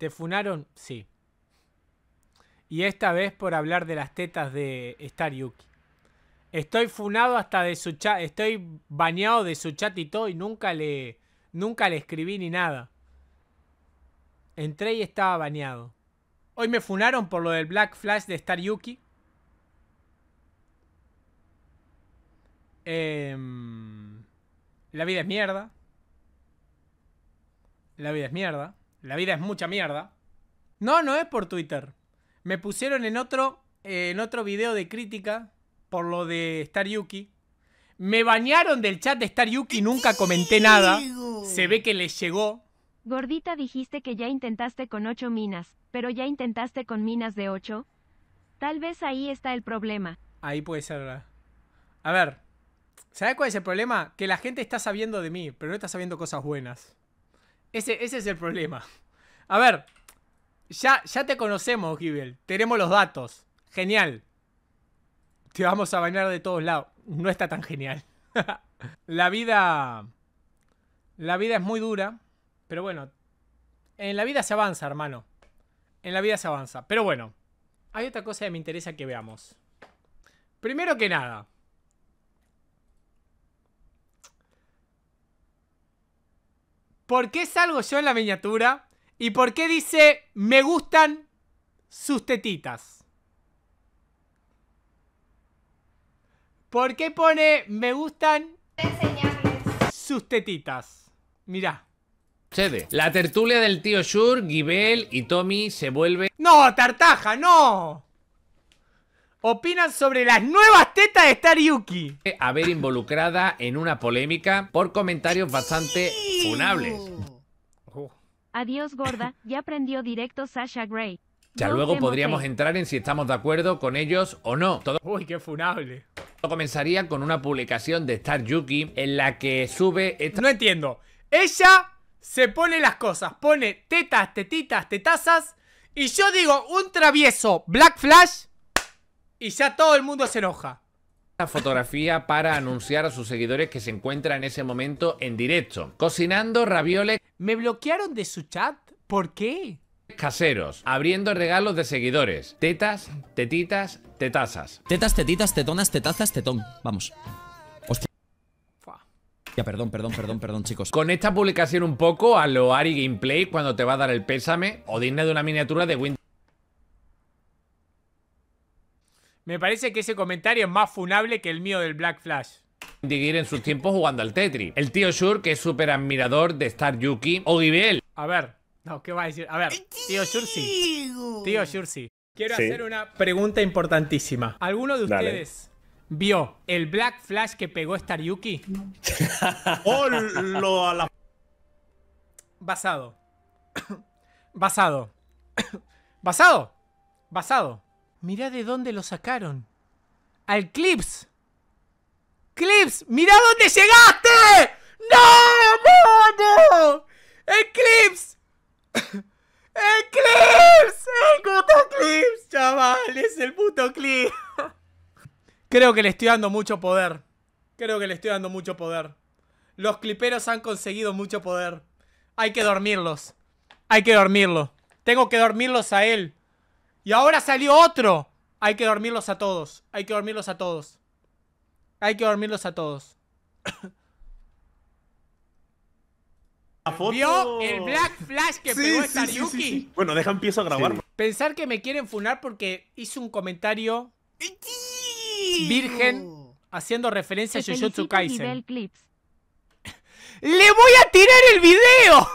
¿Te funaron? Sí. Y esta vez por hablar de las tetas de Star Yuki. Estoy funado hasta de su chat. Estoy bañado de su chat y todo. Y nunca le. Nunca le escribí ni nada. Entré y estaba bañado. Hoy me funaron por lo del Black Flash de Star Yuki. Em, la vida es mierda. La vida es mierda. La vida es mucha mierda. No, no es por Twitter. Me pusieron en otro, en otro video de crítica por lo de Star Yuki. Me bañaron del chat de Star Yuki, nunca comenté nada. Se ve que les llegó. Gordita, dijiste que ya intentaste con ocho minas, pero ya intentaste con minas de ocho. Tal vez ahí está el problema. Ahí puede ser. A ver, ¿sabes cuál es el problema? Que la gente está sabiendo de mí, pero no está sabiendo cosas buenas. Ese, es el problema. A ver, ya, ya te conocemos, Gibel. Tenemos los datos. Genial. Te vamos a bañar de todos lados. No está tan genial. la vida... La vida es muy dura. Pero bueno. En la vida se avanza, hermano. En la vida se avanza. Pero bueno. Hay otra cosa que me interesa que veamos. Primero que nada. ¿Por qué salgo yo en la miniatura? ¿Y por qué dice me gustan sus tetitas? ¿Por qué pone me gustan sus tetitas? Mirá. La tertulia del tío Shur, Gibel y Tommy se vuelve... ¡No, Tartaja, no! opinan sobre las nuevas tetas de Star Yuki. Eh, haber involucrada en una polémica por comentarios bastante funables. Oh. Adiós gorda, ya aprendió directo Sasha Gray. Ya luego podríamos entrar en si estamos de acuerdo con ellos o no. Uy, qué funable. comenzaría con una publicación de Star Yuki en la que sube... No entiendo. Ella se pone las cosas, pone tetas, tetitas, tetazas y yo digo un travieso Black Flash y ya todo el mundo se enoja. La fotografía para anunciar a sus seguidores que se encuentra en ese momento en directo. Cocinando ravioles ¿Me bloquearon de su chat? ¿Por qué? caseros, abriendo regalos de seguidores. Tetas, tetitas, tetazas. Tetas, tetitas, tetonas, tetazas, tetón. Vamos. Hostia. Ya, perdón, perdón, perdón, perdón, chicos. Con esta publicación un poco a lo Ari Gameplay cuando te va a dar el pésame o digna de una miniatura de Windows. Me parece que ese comentario es más funable que el mío del Black Flash. Digir en sus tiempos jugando al Tetris. El tío Shur, que es súper admirador de Star Yuki o Gibel. A ver, no, ¿qué va a decir? A ver, tío Shur Tío Shur Quiero hacer una pregunta importantísima. ¿Alguno de ustedes vio el Black Flash que pegó Star Yuki? lo a la. Basado. Basado. Basado. Basado. Mirá de dónde lo sacaron. Al Clips. Clips, mira dónde llegaste. No, no, no. El Clips El puto Clips, chaval. Es el puto Clips. Creo que le estoy dando mucho poder. Creo que le estoy dando mucho poder. Los cliperos han conseguido mucho poder. Hay que dormirlos. Hay que dormirlos Tengo que dormirlos a él. Y ahora salió otro. Hay que dormirlos a todos. Hay que dormirlos a todos. Hay que dormirlos a todos. el Black Flash que pegó a bueno, deja empiezo a grabar. Pensar que me quieren funar porque hice un comentario virgen haciendo referencia a Jujutsu Kaisen. ¡Le voy a tirar el video!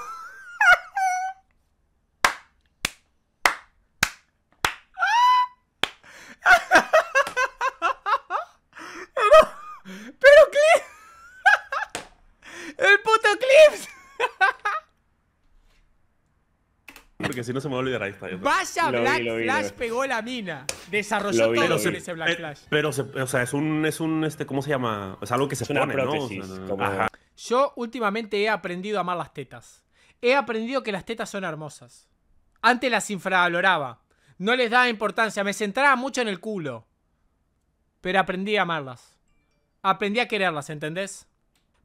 porque si no se me va a Vaya Black Flash pegó la mina. Desarrolló todo en ese Black Flash. Pero, o sea, es un, es un, este, ¿cómo se llama? Es algo que se pone, ¿no? Yo últimamente he aprendido a amar las tetas. He aprendido que las tetas son hermosas. Antes las infravaloraba. No les daba importancia. Me centraba mucho en el culo. Pero aprendí a amarlas. Aprendí a quererlas, ¿entendés?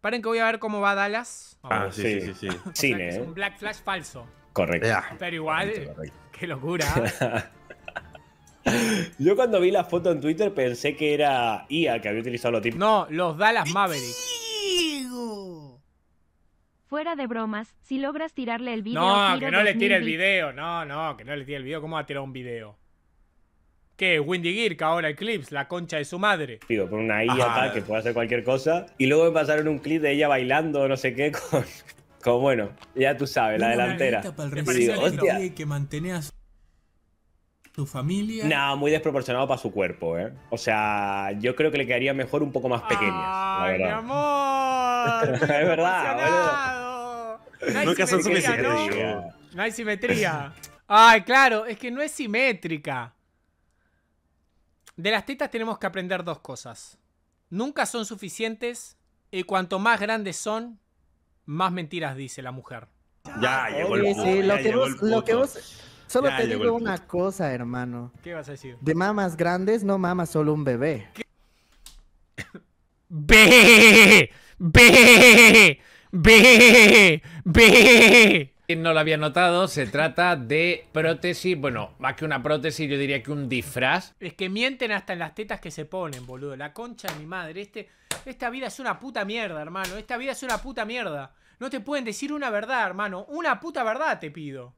Paren que voy a ver cómo va Dallas. Ah, sí, sí, sí. es ¿eh? un Black Flash falso. Correcto. Pero igual, qué locura. Yo cuando vi la foto en Twitter pensé que era IA e que había utilizado los tipos. No, los Dallas Mavericks. Fuera de bromas, si logras tirarle el video. No, que no le tire el video. No, no, que no le tire el video. ¿Cómo va a tirar un video? ¿Qué? Windy que ahora Eclipse, la concha de su madre. Digo, por una IA que puede hacer cualquier cosa. Y luego me pasaron un clip de ella bailando, no sé qué, con, como bueno, ya tú sabes, la delantera. Que, que familia. No, muy desproporcionado para su cuerpo, ¿eh? O sea, yo creo que le quedaría mejor un poco más pequeña. ¡Ay, mi amor! es verdad, boludo. Nunca son simétricas. No hay simetría. Ay, claro, es que no es simétrica. De las tetas tenemos que aprender dos cosas. Nunca son suficientes y cuanto más grandes son, más mentiras dice la mujer. Ya, Solo te digo una cosa, hermano. ¿Qué vas a decir? De mamas grandes no mama solo un bebé. ¡Ve! ¡Ve! ¡Ve! no lo había notado, se trata de prótesis, bueno, más que una prótesis, yo diría que un disfraz. Es que mienten hasta en las tetas que se ponen, boludo. La concha de mi madre. Este, esta vida es una puta mierda, hermano. Esta vida es una puta mierda. No te pueden decir una verdad, hermano. Una puta verdad te pido.